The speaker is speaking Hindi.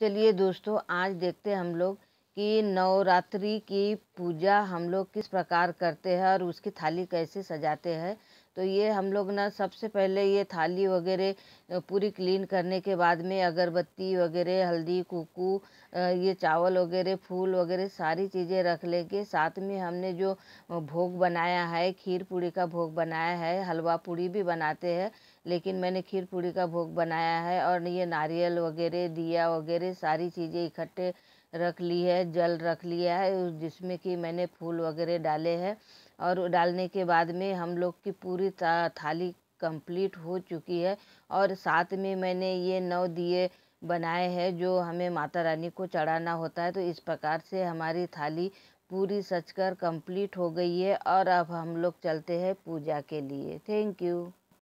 चलिए दोस्तों आज देखते हैं हम लोग कि नवरात्रि की पूजा हम लोग किस प्रकार करते हैं और उसकी थाली कैसे सजाते हैं तो ये हम लोग ना सबसे पहले ये थाली वगैरह पूरी क्लीन करने के बाद में अगरबत्ती वगैरह हल्दी कुकू ये चावल वगैरह फूल वगैरह सारी चीज़ें रख लेंगे साथ में हमने जो भोग बनाया है खीर पूड़ी का भोग बनाया है हलवा पूड़ी भी बनाते हैं लेकिन मैंने खीर पूड़ी का भोग बनाया है और ये नारियल वगैरह दिया वगैरह सारी चीज़ें इकट्ठे रख ली है जल रख लिया है जिसमें कि मैंने फूल वगैरह डाले हैं और डालने के बाद में हम लोग की पूरी थाली कंप्लीट हो चुकी है और साथ में मैंने ये नौ दिए बनाए हैं जो हमें माता रानी को चढ़ाना होता है तो इस प्रकार से हमारी थाली पूरी सच कर कंप्लीट हो गई है और अब हम लोग चलते हैं पूजा के लिए थैंक यू